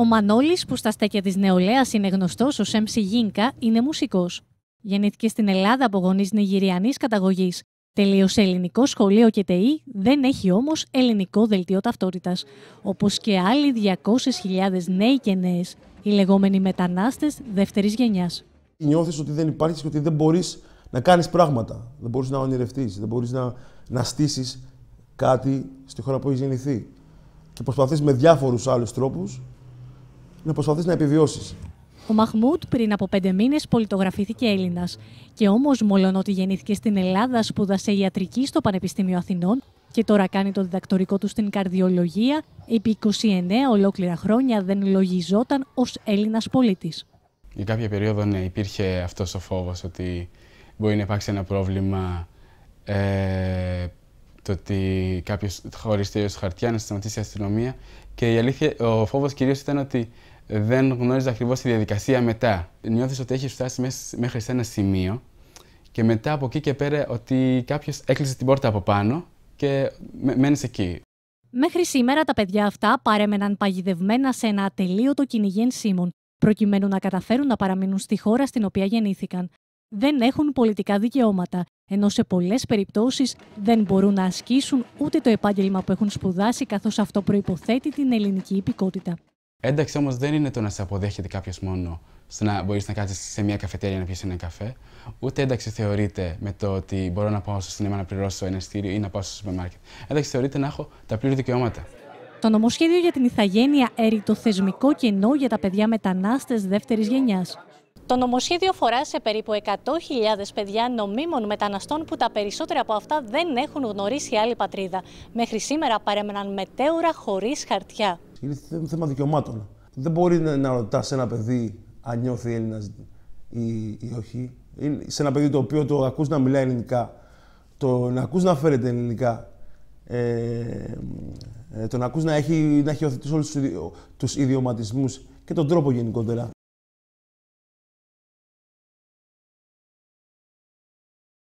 Ο Μανόλη που στα στέκια της νεολαίας είναι γνωστός ως MC Γίνκα, είναι μουσικός. Γεννήθηκε στην Ελλάδα από γονείς Νιγηριανής καταγωγής. Τελείωσε ελληνικό σχολείο και ΤΕΗ, δεν έχει όμως ελληνικό δελτίο ταυτότητας. Όπως και άλλοι 200.000 νέοι και νέες, οι λεγόμενοι μετανάστες δεύτερης γενιάς. Νιώθεις ότι δεν υπάρχεις και ότι δεν μπορείς να κάνεις πράγματα. Δεν μπορείς να ονειρευτείς, δεν μπορείς να, να στήσεις κάτι στη χώρα που έχεις γεννηθεί. Και προσπαθείς με διάφορους άλλους τρόπους να προσπαθείς να επιβιώσεις. Ο Μαχμούτ πριν από πέντε μήνες πολιτογραφήθηκε Έλληνας. Και όμως, μόλον ότι γεννήθηκε στην Ελλάδα, σπούδασε ιατρική στο Πανεπιστήμιο Αθηνών και τώρα κάνει το διδακτορικό του στην καρδιολογία, επί 29 ολόκληρα χρόνια δεν λογιζόταν ως Έλληνας πολίτης. Για κάποια περίοδο ναι, υπήρχε αυτός ο φόβος ότι μπορεί να υπάρξει ένα πρόβλημα ε, το ότι κάποιος χωρί στο χαρτιά να σταματήσει η αστυνομία. Και η αλήθεια, ο φόβος κυρίως ήταν ότι δεν γνώριζε ακριβώς τη διαδικασία μετά. Νιώθεις ότι έχεις φτάσει μέχρι σε ένα σημείο και μετά από εκεί και πέρα ότι κάποιος έκλεισε την πόρτα από πάνω και μένεις εκεί. Μέχρι σήμερα τα παιδιά αυτά παρέμεναν παγιδευμένα σε ένα ατελείωτο κυνηγέν σίμων, προκειμένου να καταφέρουν να παραμείνουν στη χώρα στην οποία γεννήθηκαν δεν έχουν πολιτικά δικαιώματα, ενώ σε πολλές περιπτώσεις δεν μπορούν να ασκήσουν ούτε το επάγγελμα που έχουν σπουδάσει, καθώς αυτό προποθέτει την ελληνική υπηκότητα. Ένταξη όμως δεν είναι το να σε αποδέχεται κάποιος μόνο στο να μπορείς να κάτσει σε μια καφετέρια να πιεις ένα καφέ. Ούτε ένταξη θεωρείται με το ότι μπορώ να πάω στο σινεμά να πληρώσω ένα στήριο ή να πάω στο σούπερ μάρκετ. Ένταξη θεωρείται να έχω τα πλήρη δικαιώματα. Το νομοσχέδιο για την Ιθαγένεια έρει το θεσμικό κενό για τα παιδιά μετανάστες δεύτερης γενιάς. Το νομοσχέδιο φορά σε περίπου 100.000 παιδιά νομίμων μεταναστών που τα περισσότερα από αυτά δεν έχουν γνωρίσει άλλη πατρίδα. Μέχρι σήμερα παρέμεναν μετέωρα χωρίς χαρτιά. Είναι θέμα δικαιωμάτων. Δεν μπορεί να ρωτά ένα παιδί αν νιώθει Έλληνας ή, ή όχι. Είναι σε ένα παιδί το οποίο το ακούς να μιλάει ελληνικά, το να ακούς να φέρεται ελληνικά, ε, ε το να ακούς να έχει, να έχει όλους όλου ιδιωματισμούς και τον τρόπο γενικότερα.